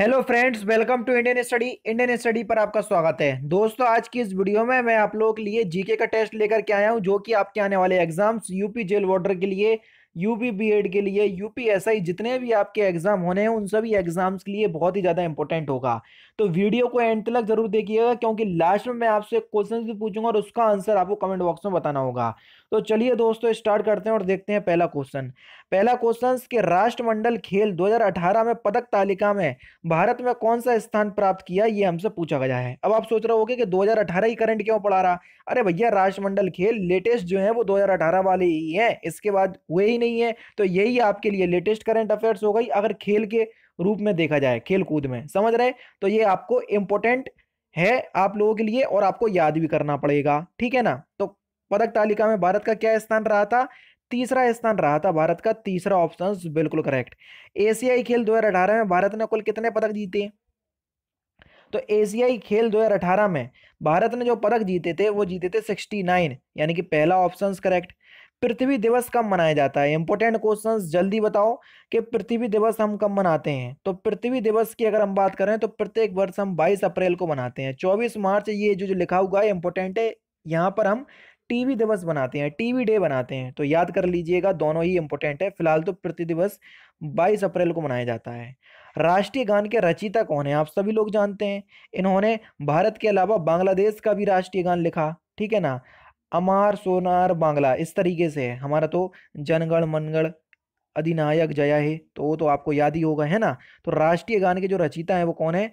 hello friends welcome to Indian study Indian study पर आपका स्वागत है दोस्तों आज की इस वीडियो में मैं आप लोगों के लिए जीके का टेस्ट लेकर के आया हूं जो कि आपके आने वाले एग्जाम्स यूपी जेल वार्डर के लिए यूपी बीएड के लिए यूपी एसआई जितने भी आपके एग्जाम होने हैं उन सभी एग्जाम्स के लिए बहुत ही ज़्यादा इंपॉर्टेंट होगा तो वीडियो को एंड तक जरूर देखिएगा क्योंकि लास्ट में मैं आपसे क्वेश्चन भी पूछूंगा और उसका आंसर आपको कमेंट बॉक्स में बताना होगा तो चलिए दोस्तों स्टार्ट करते हैं और देखते हैं पहला क्वेश्चन पहला क्वेश्चन के राष्ट्रमंडल खेल 2018 में पदक तालिका में भारत में कौन सा स्थान प्राप्त किया ये हमसे पूछा गया है अब आप सोच रहे होगे कि 2018 ही करंट क्यों पड़ा रहा अरे भैया राष्ट्रमंडल खेल लेटेस्ट जो है वो 2018 वाले ही हैं इसके बाद हुए ही नहीं है तो यही आपके लिए लेटेस्ट करंट अफेयर्स हो गई अगर खेल के रूप में देखा जाए खेल कूद में समझ रहे तो ये आपको इम्पोर्टेंट है आप लोगों के लिए और आपको याद भी करना पड़ेगा ठीक है ना तो पदक तालिका में भारत का क्या स्थान रहा था तीसरा स्थान रहा था भारत का तीसरा ऑप्शन बिल्कुल करेक्ट एशियाई खेल 2018 में भारत ने कुल कितने पदक जीते तो एशियाई खेल 2018 में भारत ने जो पदक जीते थे वो जीते थे 69 यानी कि पहला ऑप्शन करेक्ट पृथ्वी दिवस कब मनाया जाता है इंपॉर्टेंट क्वेश्चन जल्दी बताओ कि पृथ्वी दिवस हम कब मनाते हैं तो पृथ्वी दिवस की अगर हम बात करें तो प्रत्येक वर्ष हम 22 अप्रैल को मनाते हैं 24 मार्च ये जो जो लिखा हुआ है इंपॉर्टेंट है यहाँ पर हम टीवी दिवस बनाते हैं टीवी डे बनाते हैं तो याद कर लीजिएगा दोनों ही इंपॉर्टेंट है फिलहाल तो प्रति दिवस बाईस अप्रैल को मनाया जाता है राष्ट्रीय गान के रचिता कौन है आप सभी लोग जानते हैं इन्होंने भारत के अलावा बांग्लादेश का भी राष्ट्रीय गान लिखा ठीक है ना अमार सोनार बांग्ला इस तरीके से है हमारा तो जनगण मनगढ़ अधिनायक जया है तो वो तो आपको याद ही होगा है ना तो राष्ट्रीय गान के जो रचिता है वो कौन है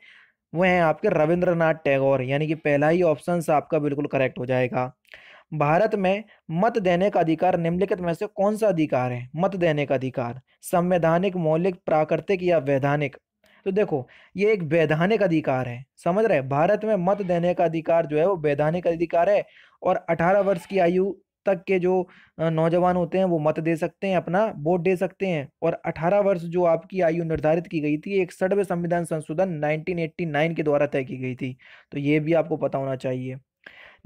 वह हैं आपके रविंद्रनाथ टैगोर यानी कि पहला ही ऑप्शन आपका बिल्कुल करेक्ट हो जाएगा भारत में मत देने का अधिकार निम्नलिखित में से कौन सा अधिकार है मत देने का अधिकार संवैधानिक मौलिक प्राकृतिक या वैधानिक तो देखो ये एक वैधानिक अधिकार है समझ रहे भारत में मत देने का अधिकार जो है वो वैधानिक अधिकार है और 18 वर्ष की आयु तक के जो नौजवान होते हैं वो मत दे सकते हैं अपना वोट दे सकते हैं और 18 वर्ष जो आपकी आयु निर्धारित की गई थी एक सड़वे संविधान संशोधन 1989 के द्वारा तय की गई थी तो ये भी आपको पता होना चाहिए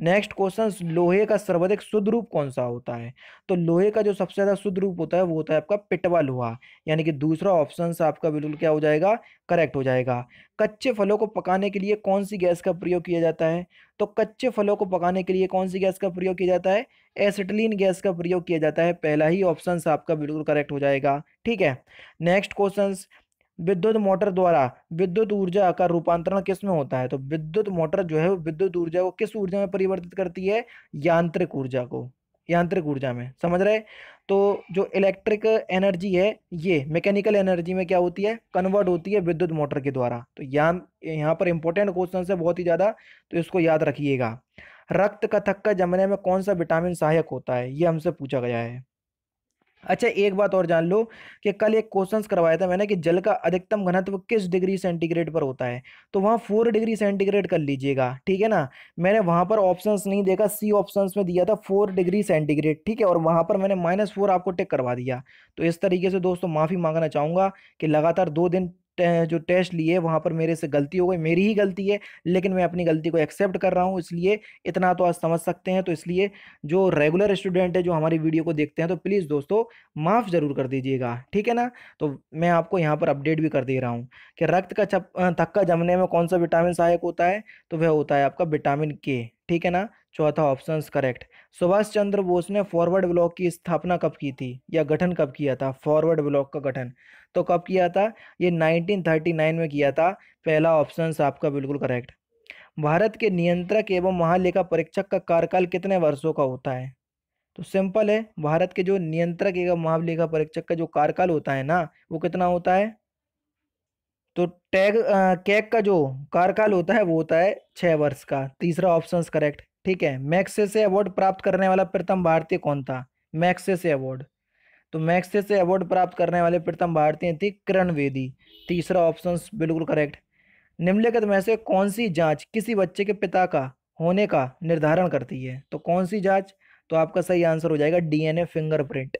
नेक्स्ट क्वेश्चन लोहे का सर्वाधिक शुद्ध रूप कौन सा होता है तो लोहे का जो सबसे ज़्यादा शुद्ध रूप होता है वो होता है आपका पिटवा लोहा यानी कि दूसरा ऑप्शन आपका बिल्कुल क्या हो जाएगा करेक्ट हो जाएगा कच्चे फलों को पकाने के लिए कौन सी गैस का प्रयोग किया जाता है तो कच्चे फलों को पकाने के लिए कौन सी गैस का प्रयोग किया जाता है एसिटलिन गैस का प्रयोग किया जाता है पहला ही ऑप्शन आपका बिल्कुल करेक्ट हो जाएगा ठीक है नेक्स्ट क्वेश्चन विद्युत मोटर द्वारा विद्युत ऊर्जा का रूपांतरण किस में होता है तो विद्युत मोटर जो है वो विद्युत ऊर्जा को किस ऊर्जा में परिवर्तित करती है यांत्रिक ऊर्जा को यांत्रिक ऊर्जा में समझ रहे तो जो इलेक्ट्रिक एनर्जी है ये मैकेनिकल एनर्जी में क्या होती है कन्वर्ट होती है विद्युत मोटर के द्वारा तो यहाँ यहाँ पर इंपॉर्टेंट क्वेश्चन है बहुत ही ज़्यादा तो इसको याद रखिएगा रक्त कथक का जमने में कौन सा विटामिन सहायक होता है ये हमसे पूछा गया है अच्छा एक बात और जान लो कि कल एक क्वेश्चन करवाया था मैंने कि जल का अधिकतम घनत्व किस डिग्री सेंटीग्रेड पर होता है तो वहाँ फोर डिग्री सेंटीग्रेड कर लीजिएगा ठीक है ना मैंने वहाँ पर ऑप्शंस नहीं देखा सी ऑप्शंस में दिया था फोर डिग्री सेंटीग्रेड ठीक है और वहाँ पर मैंने माइनस फोर आपको टिक करवा दिया तो इस तरीके से दोस्तों माफ़ी मांगना चाहूँगा कि लगातार दो दिन जो टेस्ट लिए वहाँ पर मेरे से गलती हो गई मेरी ही गलती है लेकिन मैं अपनी गलती को एक्सेप्ट कर रहा हूँ इसलिए इतना तो आज समझ सकते हैं तो इसलिए जो रेगुलर स्टूडेंट है जो हमारी वीडियो को देखते हैं तो प्लीज़ दोस्तों माफ़ ज़रूर कर दीजिएगा ठीक है ना तो मैं आपको यहाँ पर अपडेट भी कर दे रहा हूँ कि रक्त का थक्का जमने में कौन सा विटामिन सहायक होता है तो वह होता है आपका विटामिन के ठीक है ना चौथा ऑप्शन करेक्ट सुभाष चंद्र बोस ने फॉरवर्ड ब्लॉक की स्थापना कब की थी या गठन कब किया था फॉरवर्ड ब्लॉक का गठन तो कब किया था ये 1939 में किया था पहला ऑप्शन आपका बिल्कुल करेक्ट भारत के नियंत्रक एवं महालेखा परीक्षक का कार्यकाल कितने वर्षों का होता है तो सिंपल है भारत के जो नियंत्रक एवं महालेखा परीक्षक का जो कार्यकाल होता है ना वो कितना होता है तो टैग कैग का जो कार्यकाल होता है वो होता है छः वर्ष का तीसरा ऑप्शन करेक्ट ठीक है मैक्से से अवार्ड प्राप्त करने वाला प्रथम भारतीय कौन था मैक्से से अवार्ड तो मैक्से से अवार्ड प्राप्त करने वाले प्रथम भारतीय थी किरण वेदी तीसरा ऑप्शन बिल्कुल करेक्ट निम्नलिखित में से कौन सी जांच किसी बच्चे के पिता का होने का निर्धारण करती है तो कौन सी जांच तो आपका सही आंसर हो जाएगा डीएनए फिंगरप्रिंट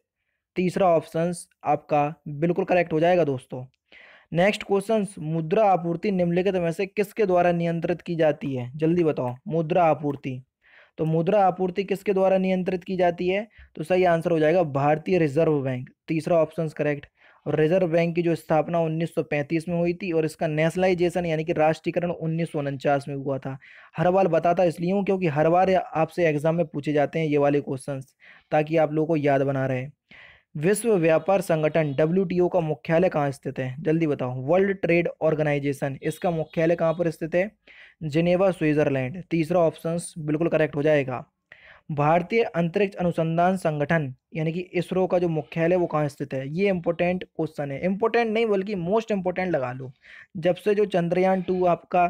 तीसरा ऑप्शन आपका बिल्कुल करेक्ट हो जाएगा दोस्तों नेक्स्ट क्वेश्चन मुद्रा आपूर्ति निम्नलिखित में से किसके द्वारा नियंत्रित की जाती है जल्दी बताओ मुद्रा आपूर्ति तो मुद्रा आपूर्ति किसके द्वारा नियंत्रित की जाती है तो सही आंसर हो जाएगा भारतीय रिजर्व बैंक तीसरा ऑप्शन करेक्ट और रिजर्व बैंक की जो स्थापना 1935 में हुई थी और इसका नेशनलाइजेशन यानी कि राष्ट्रीयकरण उन्नीस में हुआ था हर बार बताता इसलिए हूँ क्योंकि हर बार आपसे एग्जाम में पूछे जाते हैं ये वाले क्वेश्चंस ताकि आप लोगों को याद बना रहे विश्व व्यापार संगठन डब्ल्यू का मुख्यालय कहाँ स्थित है जल्दी बताओ वर्ल्ड ट्रेड ऑर्गेनाइजेशन इसका मुख्यालय कहाँ पर स्थित है जिनेवा स्विट्जरलैंड तीसरा ऑप्शन बिल्कुल करेक्ट हो जाएगा भारतीय अंतरिक्ष अनुसंधान संगठन यानी कि इसरो का जो मुख्यालय वो कहाँ स्थित है ये इंपॉर्टेंट क्वेश्चन है इंपॉर्टेंट नहीं बल्कि मोस्ट इंपॉर्टेंट लगा लो जब से जो चंद्रयान टू आपका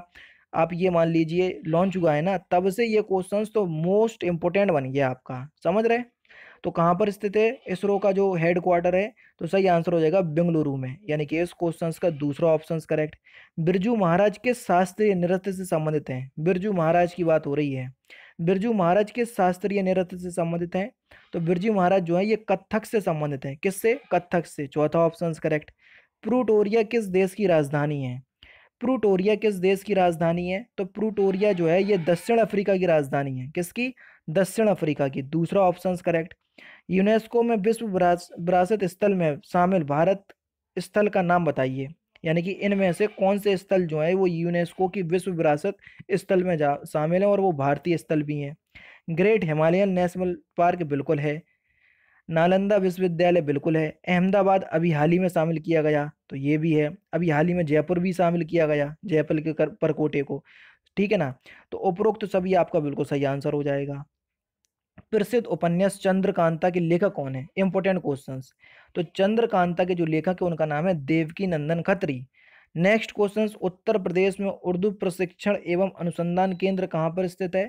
आप ये मान लीजिए लॉन्च हुआ है ना तब से ये क्वेश्चंस तो मोस्ट इम्पोर्टेंट बन गया आपका समझ रहे तो कहाँ पर स्थित है इसरो का जो हेड क्वार्टर है तो सही आंसर हो जाएगा बेंगलुरु में यानी कि इस क्वेश्चन का दूसरा ऑप्शन करेक्ट बिरजू महाराज के शास्त्रीय नृत्य से संबंधित हैं बिरजू महाराज की बात हो रही है बिरजू महाराज के शास्त्रीय नृत्य से संबंधित हैं तो बिरजू महाराज जो है ये कत्थक से संबंधित हैं किससे कत्थक से चौथा ऑप्शन करेक्ट प्रूटोरिया किस देश की राजधानी है प्रूटोरिया किस देश की राजधानी है तो प्रूटोरिया जो है ये दक्षिण अफ्रीका की राजधानी है किसकी दक्षिण अफ्रीका की दूसरा ऑप्शन करेक्ट यूनेस्को में विश्व विरासत स्थल में शामिल भारत स्थल का नाम बताइए यानी कि इनमें से कौन से स्थल जो है वो यूनेस्को की विश्व विरासत स्थल में जा शामिल हैं और वो भारतीय स्थल भी हैं ग्रेट हिमालयन नेशनल पार्क बिल्कुल है नालंदा विश्वविद्यालय बिल्कुल है अहमदाबाद अभी हाल ही में शामिल किया गया तो ये भी है अभी हाल ही में जयपुर भी शामिल किया गया जयपुर के कर परकोटे को ठीक है ना तो उपरोक्त तो सभी आपका बिल्कुल सही आंसर हो जाएगा प्रसिद्ध उपन्यास चंद्रकांता के लेखक कौन है इंपॉर्टेंट क्वेश्चन तो चंद्रकांता के जो लेखक है उनका नाम है देवकी नंदन खत्री नेक्स्ट क्वेश्चन उत्तर प्रदेश में उर्दू प्रशिक्षण एवं अनुसंधान केंद्र कहाँ पर स्थित है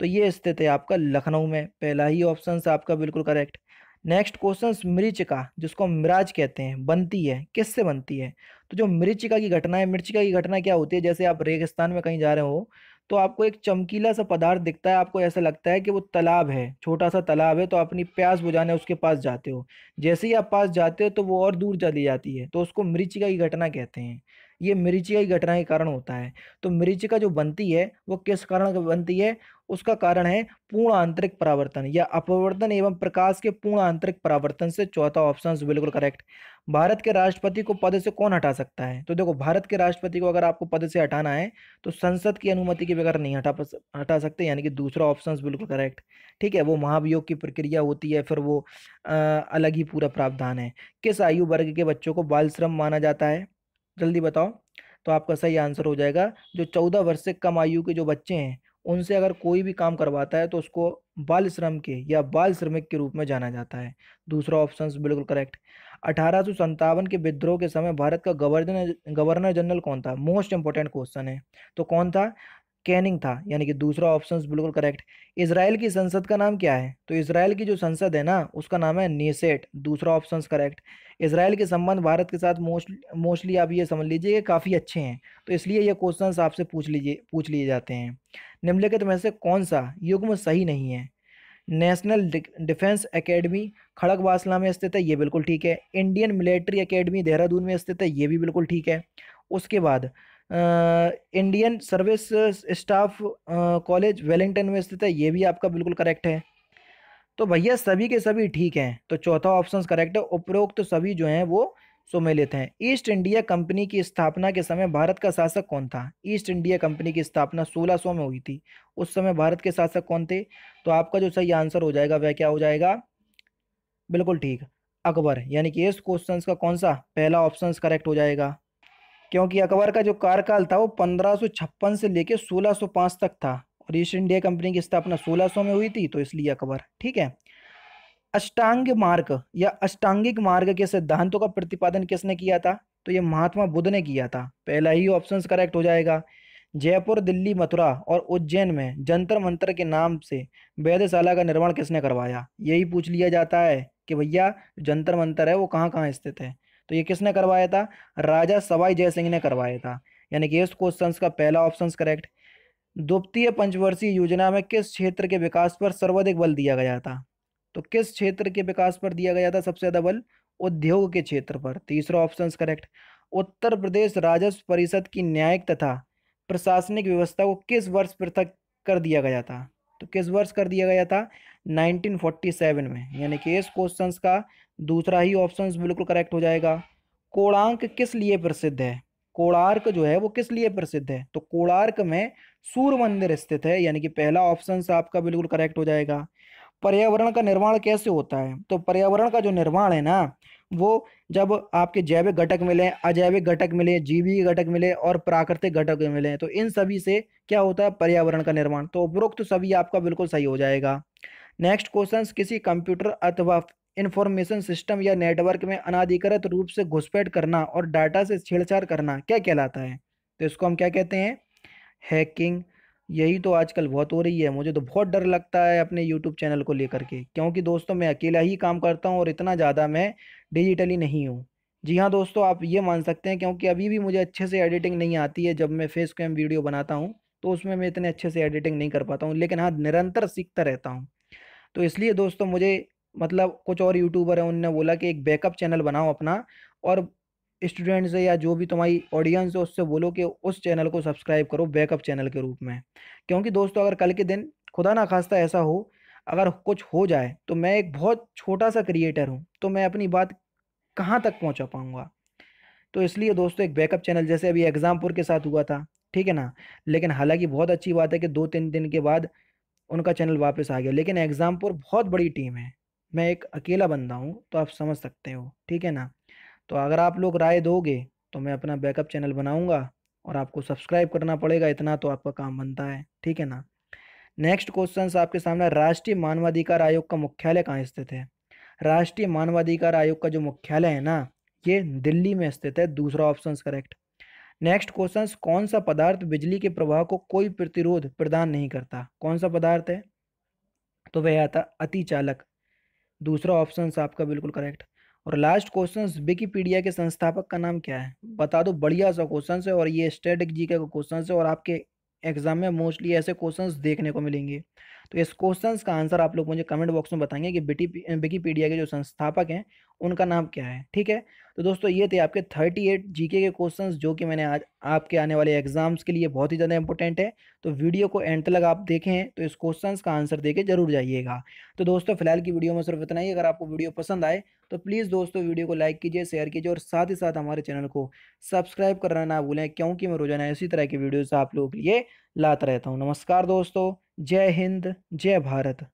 तो ये स्थित है आपका लखनऊ में पहला ही ऑप्शन है आपका बिल्कुल करेक्ट नेक्स्ट क्वेश्चन मृचिका जिसको हम मिराज कहते हैं बनती है किससे बनती है तो जो मृचिका की घटना है मृचिका की घटना क्या होती है जैसे आप रेगिस्तान में कहीं जा रहे हो तो आपको एक चमकीला सा पदार्थ दिखता है आपको ऐसा लगता है कि वो तालाब है छोटा सा तालाब है तो अपनी प्यास बुझाने उसके पास जाते हो जैसे ही आप पास जाते हो तो वो और दूर चली जाती है तो उसको मृचिका की घटना कहते हैं ये मरीचिका की घटना के कारण होता है तो मिर्चिका जो बनती है वो किस कारण बनती है उसका कारण है पूर्ण आंतरिक परावर्तन या अपवर्तन एवं प्रकाश के पूर्ण आंतरिक परावर्तन से चौथा ऑप्शन बिल्कुल करेक्ट भारत के राष्ट्रपति को पद से कौन हटा सकता है तो देखो भारत के राष्ट्रपति को अगर आपको पद से हटाना है तो संसद की अनुमति के बगैर नहीं हटा हटा सकते यानी कि दूसरा ऑप्शन बिल्कुल करेक्ट ठीक है वो महाभियोग की प्रक्रिया होती है फिर वो आ, अलग ही पूरा प्रावधान है किस आयु वर्ग के बच्चों को बाल श्रम माना जाता है जल्दी बताओ तो आपका सही आंसर हो जाएगा जो चौदह वर्ष से कम आयु के जो बच्चे हैं उनसे अगर कोई भी काम करवाता है तो उसको बाल श्रम के या बाल श्रमिक के रूप में जाना जाता है दूसरा ऑप्शन बिल्कुल करेक्ट अठारह के विद्रोह के समय भारत का गवर्नर गवर्नर जनरल कौन था मोस्ट इंपॉर्टेंट क्वेश्चन है तो कौन था कैनिंग था यानी कि दूसरा ऑप्शन बिल्कुल करेक्ट इसराइल की संसद का नाम क्या है तो इसराइल की जो संसद है ना उसका नाम है नेसेट दूसरा ऑप्शन करेक्ट इसराइल के संबंध भारत के साथ मोस्ट मोस्टली आप ये समझ लीजिए कि काफ़ी अच्छे हैं तो इसलिए ये क्वेश्चन आपसे पूछ लीजिए पूछ लिए जाते हैं निम्नलिखित में से कौन सा युग्म सही नहीं है नेशनल डिफेंस एकेडमी खड़गवासला में स्थित है ये बिल्कुल ठीक है इंडियन मिलिट्री एकेडमी देहरादून में स्थित है ये भी बिल्कुल ठीक है उसके बाद Indian service staff college Wellington में स्थित है ये भी आपका बिल्कुल करेक्ट है तो भैया सभी के सभी ठीक हैं तो चौथा ऑप्शन करेक्ट है उपरोक्त तो सभी जो हैं वो सुमेलित हैं ईस्ट इंडिया कंपनी की स्थापना के समय भारत का शासक कौन था ईस्ट इंडिया कंपनी की स्थापना 1600 में हुई थी उस समय भारत के शासक कौन थे तो आपका जो सही आंसर हो जाएगा वह क्या हो जाएगा बिल्कुल ठीक अकबर यानी कि इस क्वेश्चन का कौन सा पहला ऑप्शन करेक्ट हो जाएगा क्योंकि अकबर का जो कार्यकाल था वो पंद्रह से लेकर सोलह तक था और ईस्ट इंडिया कंपनी की स्थापना सोलह में हुई थी तो इसलिए अकबर ठीक है अष्टांग मार्ग या अष्टांगिक मार्ग के सिद्धांतों का प्रतिपादन किसने किया था तो ये महात्मा बुद्ध ने किया था पहला ही ऑप्शन करेक्ट हो जाएगा जयपुर दिल्ली मथुरा और उज्जैन में जंतर मंतर के नाम से वैधशाला का निर्माण किसने करवाया यही पूछ लिया जाता है कि भैया जंतर मंतर है वो कहाँ कहाँ स्थित है तो ये किसने करवाया था राजा सवाई जयसिंह ने करवाया था यानी कि इस क्वेश्चन का पहला ऑप्शन करेक्ट द्वितीय पंचवर्षीय योजना में किस क्षेत्र के विकास पर सर्वाधिक बल दिया गया था तो किस क्षेत्र के विकास पर दिया गया था सबसे ज़्यादा बल उद्योग के क्षेत्र पर तीसरा ऑप्शन करेक्ट उत्तर प्रदेश राजस्व परिषद की न्यायिक तथा प्रशासनिक व्यवस्था को किस वर्ष पृथक कर दिया गया था तो किस वर्ष कर दिया गया था 1947 में यानी कि इस क्वेश्चन का दूसरा ही ऑप्शन बिल्कुल करेक्ट हो जाएगा कोणार्क किस लिए प्रसिद्ध है कोणार्क जो है वो किस लिए प्रसिद्ध है तो कोणार्क में सूर्य मंदिर स्थित है यानी कि पहला ऑप्शन आपका बिल्कुल करेक्ट हो जाएगा पर्यावरण का निर्माण कैसे होता है तो पर्यावरण का जो निर्माण है ना वो जब आपके जैविक घटक मिले अजैविक घटक मिले जीवी घटक मिले और प्राकृतिक घटक मिले तो इन सभी से क्या होता है पर्यावरण का निर्माण तो उपरोक्त तो सभी आपका बिल्कुल सही हो जाएगा नेक्स्ट क्वेश्चन किसी कंप्यूटर अथवा इंफॉर्मेशन सिस्टम या नेटवर्क में अनाधिकृत रूप से घुसपैठ करना और डाटा से छेड़छाड़ करना क्या कहलाता है तो इसको हम क्या कहते हैं हैकिंग यही तो आजकल बहुत हो रही है मुझे तो बहुत डर लगता है अपने यूट्यूब चैनल को लेकर के क्योंकि दोस्तों मैं अकेला ही काम करता हूँ और इतना ज़्यादा मैं डिजिटली नहीं हूँ जी हाँ दोस्तों आप ये मान सकते हैं क्योंकि अभी भी मुझे अच्छे से एडिटिंग नहीं आती है जब मैं फेस कैम वीडियो बनाता हूँ तो उसमें मैं इतने अच्छे से एडिटिंग नहीं कर पाता हूँ लेकिन हाँ निरंतर सीखता रहता हूँ तो इसलिए दोस्तों मुझे मतलब कुछ और यूट्यूबर हैं उनने बोला कि एक बैकअप चैनल बनाओ अपना और स्टूडेंट्स है या जो भी तुम्हारी ऑडियंस है उससे बोलो कि उस चैनल को सब्सक्राइब करो बैकअप चैनल के रूप में क्योंकि दोस्तों अगर कल के दिन खुदा ना खास्ता ऐसा हो अगर कुछ हो जाए तो मैं एक बहुत छोटा सा क्रिएटर हूँ तो मैं अपनी बात कहाँ तक पहुँचा पाऊँगा तो इसलिए दोस्तों एक बैकअप चैनल जैसे अभी एग्ज़ामपुर के साथ हुआ था ठीक है ना लेकिन हालांकि बहुत अच्छी बात है कि दो तीन दिन के बाद उनका चैनल वापस आ गया लेकिन एग्ज़ामपुर बहुत बड़ी टीम है मैं एक अकेला बंदा हूँ तो आप समझ सकते हो ठीक है ना तो अगर आप लोग राय दोगे तो मैं अपना बैकअप चैनल बनाऊँगा और आपको सब्सक्राइब करना पड़ेगा इतना तो आपका काम बनता है ठीक है ना नेक्स्ट क्वेश्चन आपके सामने राष्ट्रीय मानवाधिकार आयोग का मुख्यालय कहाँ स्थित है राष्ट्रीय मानवाधिकार आयोग का जो मुख्यालय है ना ये दिल्ली में स्थित है दूसरा ऑप्शन करेक्ट नेक्स्ट क्वेश्चन कौन सा पदार्थ बिजली के प्रवाह को कोई प्रतिरोध प्रदान नहीं करता कौन सा पदार्थ है तो वह आता अति चालक दूसरा ऑप्शन आपका बिल्कुल करेक्ट और लास्ट क्वेश्चन विकीपीडिया के संस्थापक का नाम क्या है बता दो बढ़िया सा क्वेश्चन है और ये स्टेट जी का क्वेश्चन है और आपके एग्जाम में मोस्टली ऐसे क्वेश्चन देखने को मिलेंगे तो इस क्वेश्चन का आंसर आप लोग मुझे कमेंट बॉक्स में बताएंगे कि बिटी विकीपीडिया के जो संस्थापक हैं उनका नाम क्या है ठीक है तो दोस्तों ये थे आपके थर्टी एट जी के क्वेश्चन जो कि मैंने आज आपके आने वाले एग्जाम्स के लिए बहुत ही ज़्यादा इंपॉर्टेंट है तो वीडियो को एंड तक आप देखें तो इस क्वेश्चन का आंसर दे जरूर जाइएगा तो दोस्तों फिलहाल की वीडियो में सिर्फ इतना ही अगर आपको वीडियो पसंद आए तो प्लीज़ दोस्तों वीडियो को लाइक कीजिए शेयर कीजिए और साथ ही साथ हमारे चैनल को सब्सक्राइब करना ना भूलें क्योंकि मैं रोजाना इसी तरह की वीडियोज़ आप लोगों के लिए लाता रहता हूँ नमस्कार दोस्तों जय हिंद जय भारत